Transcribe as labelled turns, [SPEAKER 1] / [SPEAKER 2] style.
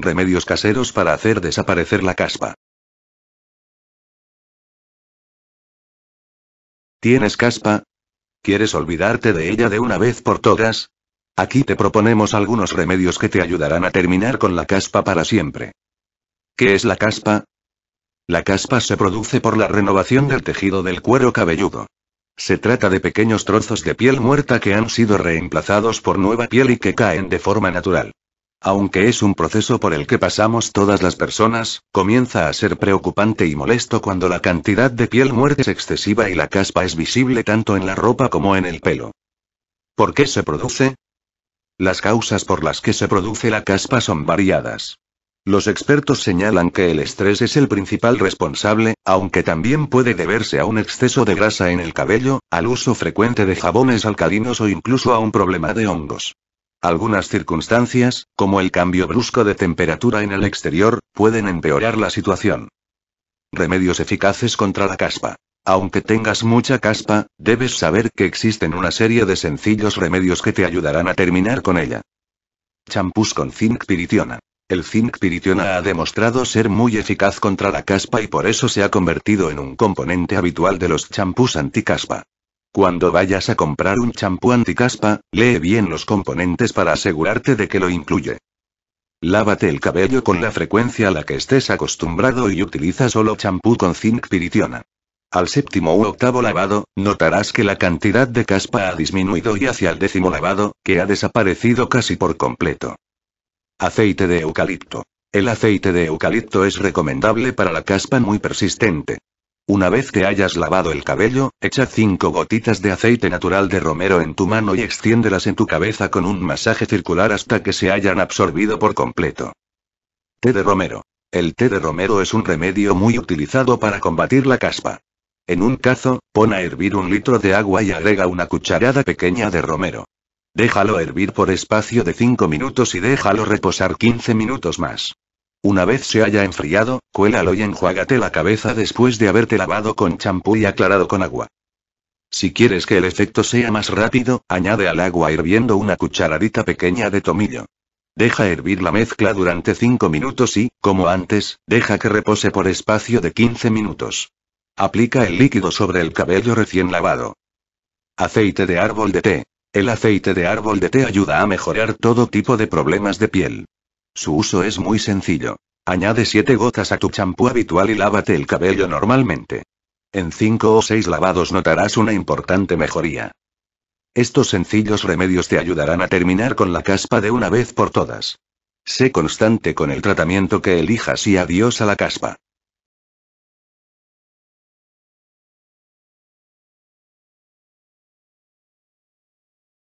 [SPEAKER 1] Remedios caseros para hacer desaparecer la caspa. ¿Tienes caspa? ¿Quieres olvidarte de ella de una vez por todas? Aquí te proponemos algunos remedios que te ayudarán a terminar con la caspa para siempre. ¿Qué es la caspa? La caspa se produce por la renovación del tejido del cuero cabelludo. Se trata de pequeños trozos de piel muerta que han sido reemplazados por nueva piel y que caen de forma natural aunque es un proceso por el que pasamos todas las personas, comienza a ser preocupante y molesto cuando la cantidad de piel muerta es excesiva y la caspa es visible tanto en la ropa como en el pelo. ¿Por qué se produce? Las causas por las que se produce la caspa son variadas. Los expertos señalan que el estrés es el principal responsable, aunque también puede deberse a un exceso de grasa en el cabello, al uso frecuente de jabones alcalinos o incluso a un problema de hongos. Algunas circunstancias, como el cambio brusco de temperatura en el exterior, pueden empeorar la situación. Remedios eficaces contra la caspa. Aunque tengas mucha caspa, debes saber que existen una serie de sencillos remedios que te ayudarán a terminar con ella. Champús con zinc piritiona. El zinc piritiona ha demostrado ser muy eficaz contra la caspa y por eso se ha convertido en un componente habitual de los champús anticaspa. Cuando vayas a comprar un champú anticaspa, lee bien los componentes para asegurarte de que lo incluye. Lávate el cabello con la frecuencia a la que estés acostumbrado y utiliza solo champú con zinc piritiona. Al séptimo u octavo lavado, notarás que la cantidad de caspa ha disminuido y hacia el décimo lavado, que ha desaparecido casi por completo. Aceite de eucalipto. El aceite de eucalipto es recomendable para la caspa muy persistente. Una vez que hayas lavado el cabello, echa cinco gotitas de aceite natural de romero en tu mano y extiéndelas en tu cabeza con un masaje circular hasta que se hayan absorbido por completo. Té de romero. El té de romero es un remedio muy utilizado para combatir la caspa. En un cazo, pon a hervir un litro de agua y agrega una cucharada pequeña de romero. Déjalo hervir por espacio de 5 minutos y déjalo reposar 15 minutos más. Una vez se haya enfriado, cuélalo y enjuágate la cabeza después de haberte lavado con champú y aclarado con agua. Si quieres que el efecto sea más rápido, añade al agua hirviendo una cucharadita pequeña de tomillo. Deja hervir la mezcla durante 5 minutos y, como antes, deja que repose por espacio de 15 minutos. Aplica el líquido sobre el cabello recién lavado. Aceite de árbol de té. El aceite de árbol de té ayuda a mejorar todo tipo de problemas de piel. Su uso es muy sencillo. Añade 7 gotas a tu champú habitual y lávate el cabello normalmente. En 5 o 6 lavados notarás una importante mejoría. Estos sencillos remedios te ayudarán a terminar con la caspa de una vez por todas. Sé constante con el tratamiento que elijas y adiós a la caspa.